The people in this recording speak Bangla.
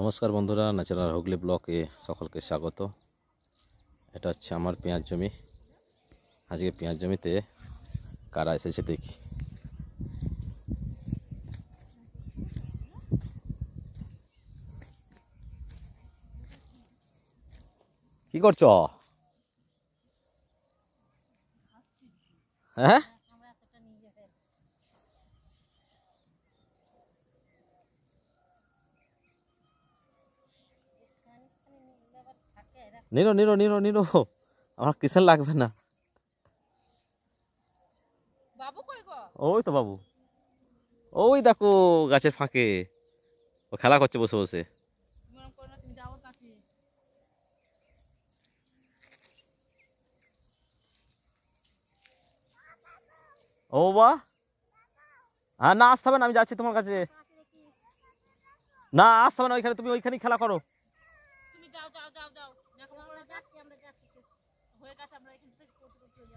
নমস্কার বন্ধুরা ন্যাচারাল হুগলি ব্লকে সকলকে স্বাগত এটা হচ্ছে আমার পেঁয়াজ জমি আজকে পেঁয়াজ জমিতে কারা এসেছে দেখি কি করছ হ্যাঁ নিরো নিরো নিরো নিরো আমার কিসের লাগবে না ওই তো বাবু ওই দেখো গাছের ফাঁকে ও খেলা করছে বসে বসে ও বা হ্যাঁ না আসতে হবে না আমি যাচ্ছি তোমার কাছে না আসতে হবে না ওইখানে তুমি ওইখানেই খেলা করো যাও যাও যাও যাও দেখো আমরা যাচ্ছি আমরা যাচ্ছি হয়ে গেছে আমরা এখান থেকে করতে করতে চলে